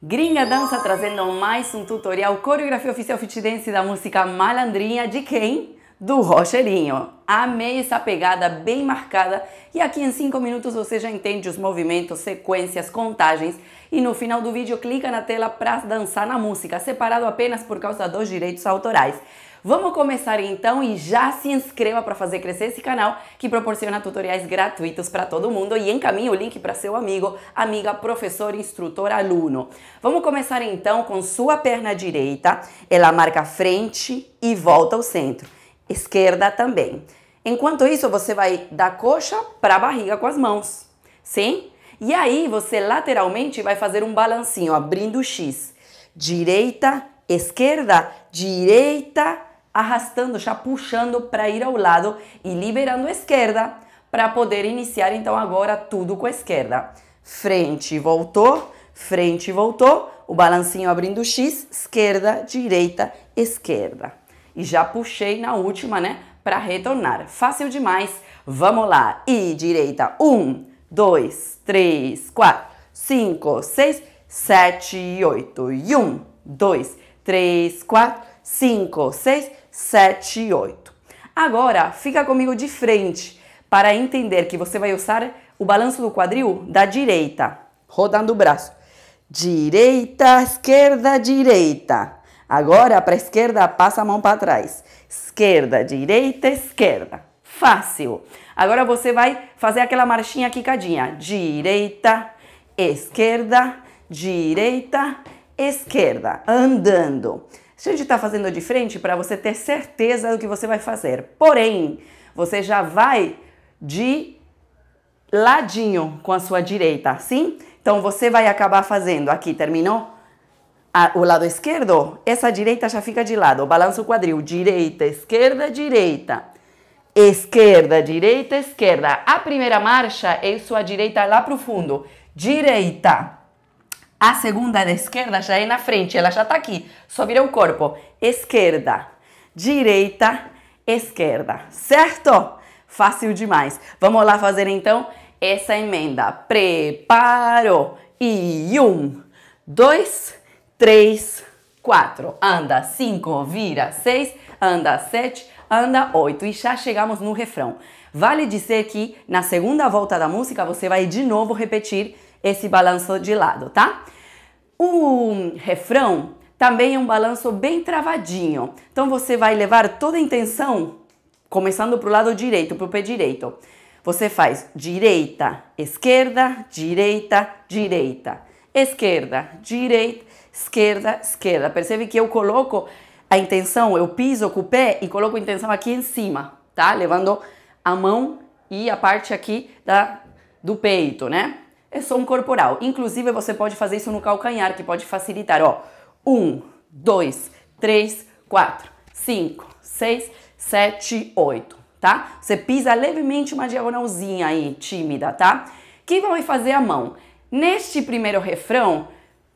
Gringa Dança trazendo mais um tutorial coreografia oficial fit dance da música Malandrinha de quem? Do rocherinho. Amei essa pegada bem marcada e aqui em 5 minutos você já entende os movimentos, sequências, contagens e no final do vídeo clica na tela para dançar na música, separado apenas por causa dos direitos autorais. Vamos começar então e já se inscreva para fazer crescer esse canal que proporciona tutoriais gratuitos para todo mundo e encaminha o link para seu amigo, amiga, professor, instrutor, aluno. Vamos começar então com sua perna direita, ela marca frente e volta ao centro, esquerda também. Enquanto isso, você vai da coxa para a barriga com as mãos, sim? E aí você lateralmente vai fazer um balancinho, abrindo o X. Direita, esquerda, direita, arrastando, já puxando para ir ao lado e liberando a esquerda para poder iniciar então agora tudo com a esquerda. Frente, voltou, frente, voltou, o balancinho abrindo X, esquerda, direita, esquerda. E já puxei na última, né, para retornar. Fácil demais. Vamos lá. E direita, um, dois, três, quatro, cinco, seis, sete, oito. E um, dois, três, quatro, 5, 6, 7 e 8. Agora, fica comigo de frente para entender que você vai usar o balanço do quadril da direita, rodando o braço. Direita, esquerda, direita. Agora, para a esquerda, passa a mão para trás. Esquerda, direita, esquerda. Fácil. Agora você vai fazer aquela marchinha quicadinha. Direita, esquerda, direita, esquerda. Andando a gente está fazendo de frente para você ter certeza do que você vai fazer. Porém, você já vai de ladinho com a sua direita, sim? Então você vai acabar fazendo aqui, terminou? o lado esquerdo, essa direita já fica de lado. Balança o quadril, direita, esquerda, direita. Esquerda, direita, esquerda. A primeira marcha é sua direita lá o fundo. Direita, a segunda é da esquerda já é na frente, ela já está aqui. Só vira o corpo. Esquerda, direita, esquerda, certo? Fácil demais. Vamos lá fazer então essa emenda. Preparo. E um, dois, três, quatro. Anda cinco, vira seis, anda sete, anda oito. E já chegamos no refrão. Vale dizer que na segunda volta da música você vai de novo repetir esse balanço de lado, tá? O refrão também é um balanço bem travadinho. Então você vai levar toda a intenção começando para o lado direito, para o pé direito. Você faz direita, esquerda, direita, direita, esquerda, direita, esquerda, esquerda. Percebe que eu coloco a intenção, eu piso com o pé e coloco a intenção aqui em cima, tá? Levando a mão e a parte aqui da, do peito, né? é som corporal. Inclusive, você pode fazer isso no calcanhar, que pode facilitar. Ó, um, dois, três, quatro, cinco, seis, sete, oito, tá? Você pisa levemente uma diagonalzinha aí, tímida, tá? que vai fazer a mão? Neste primeiro refrão,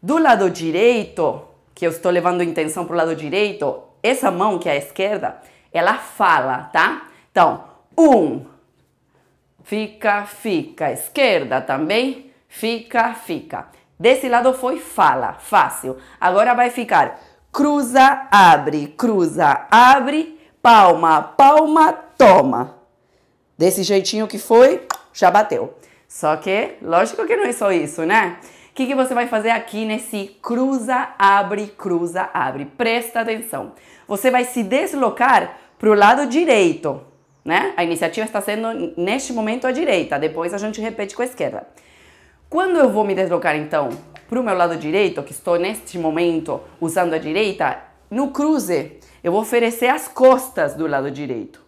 do lado direito, que eu estou levando intenção para o lado direito, essa mão, que é a esquerda, ela fala, tá? Então, um, fica, fica. Esquerda também, fica, fica. Desse lado foi fala, fácil. Agora vai ficar cruza, abre, cruza, abre, palma, palma, toma. Desse jeitinho que foi, já bateu. Só que, lógico que não é só isso, né? O que, que você vai fazer aqui nesse cruza, abre, cruza, abre? Presta atenção. Você vai se deslocar para o lado direito, né? A iniciativa está sendo, neste momento, à direita, depois a gente repete com a esquerda. Quando eu vou me deslocar, então, para o meu lado direito, que estou neste momento usando a direita, no cruze, eu vou oferecer as costas do lado direito.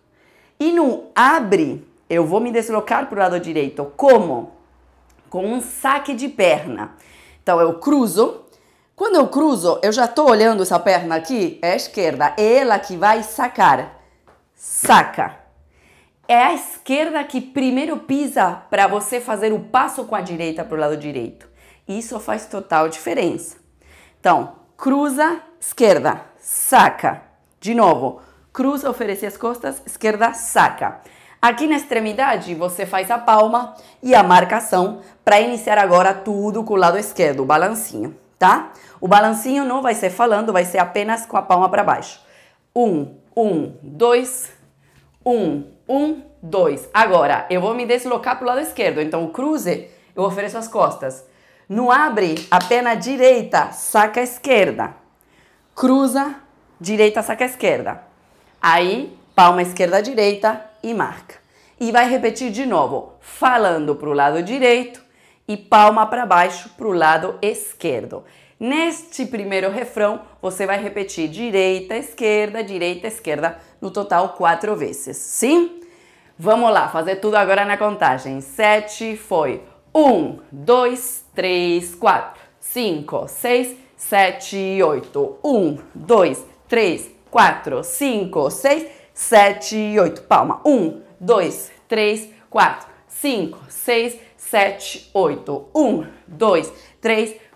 E no abre, eu vou me deslocar para o lado direito. Como? Com um saque de perna. Então, eu cruzo, quando eu cruzo, eu já estou olhando essa perna aqui, é a esquerda, ela que vai sacar. Saca. É a esquerda que primeiro pisa para você fazer o passo com a direita para o lado direito. Isso faz total diferença. Então, cruza, esquerda, saca. De novo, cruza, oferece as costas, esquerda, saca. Aqui na extremidade, você faz a palma e a marcação para iniciar agora tudo com o lado esquerdo, o balancinho, tá? O balancinho não vai ser falando, vai ser apenas com a palma para baixo. Um, um, dois, um, um, dois. Agora, eu vou me deslocar para o lado esquerdo. Então, o cruze, eu ofereço as costas. No abre, a perna direita, saca a esquerda. Cruza, direita, saca a esquerda. Aí, palma esquerda, direita e marca. E vai repetir de novo, falando para o lado direito e palma para baixo para o lado esquerdo. Neste primeiro refrão, você vai repetir direita, esquerda, direita, esquerda, no total quatro vezes. Sim? Vamos lá, fazer tudo agora na contagem. Sete foi um, dois, três, quatro, cinco, seis, sete, oito. Um, dois, três, quatro, cinco, seis, sete, oito. Palma. Um, dois, três, quatro, cinco, seis, sete, oito. Um, dois, três,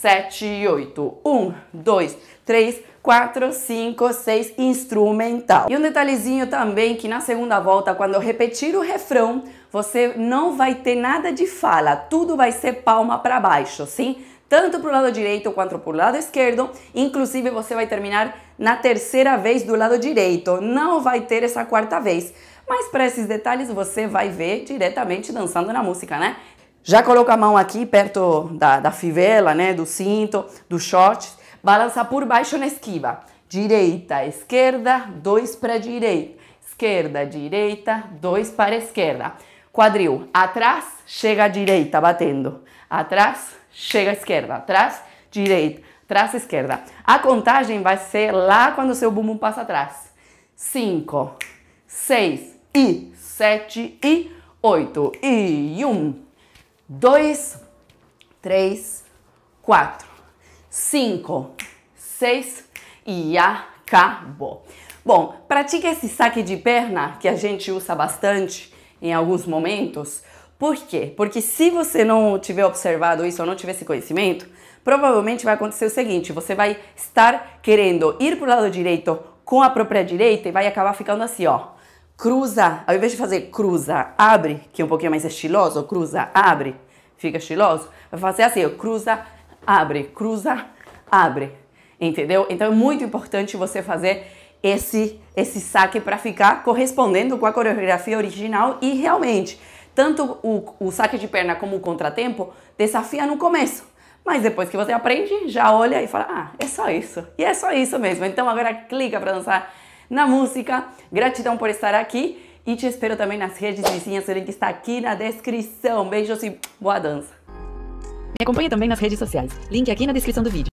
7, 8. 1, 2, 3, 4, 5, 6, instrumental. E um detalhezinho também que na segunda volta, quando eu repetir o refrão, você não vai ter nada de fala, tudo vai ser palma para baixo, sim? tanto para o lado direito quanto para o lado esquerdo. Inclusive, você vai terminar na terceira vez do lado direito, não vai ter essa quarta vez. Mas para esses detalhes, você vai ver diretamente dançando na música, né? Já coloca a mão aqui perto da, da fivela, né, do cinto, do short. Balança por baixo na esquiva. Direita, esquerda, dois para direita. Esquerda, direita, dois para esquerda. Quadril, atrás, chega à direita, batendo. Atrás, chega à esquerda. Atrás, direita, atrás, esquerda. A contagem vai ser lá quando seu bumbum passa atrás. Cinco, seis e sete e oito e um. 2, 3, 4, 5, 6 e acabou. Bom, pratique esse saque de perna que a gente usa bastante em alguns momentos. Por quê? Porque se você não tiver observado isso ou não tiver esse conhecimento, provavelmente vai acontecer o seguinte: você vai estar querendo ir para o lado direito com a própria direita e vai acabar ficando assim, ó cruza, ao invés de fazer cruza, abre, que é um pouquinho mais estiloso, cruza, abre, fica estiloso, vai fazer assim, cruza, abre, cruza, abre, entendeu? Então é muito importante você fazer esse, esse saque para ficar correspondendo com a coreografia original e realmente, tanto o, o saque de perna como o contratempo desafia no começo. Mas depois que você aprende, já olha e fala: Ah, é só isso. E é só isso mesmo. Então agora clica para dançar na música. Gratidão por estar aqui e te espero também nas redes vizinhas, o link está aqui na descrição. Beijos e boa dança! Me acompanhe também nas redes sociais, link aqui na descrição do vídeo.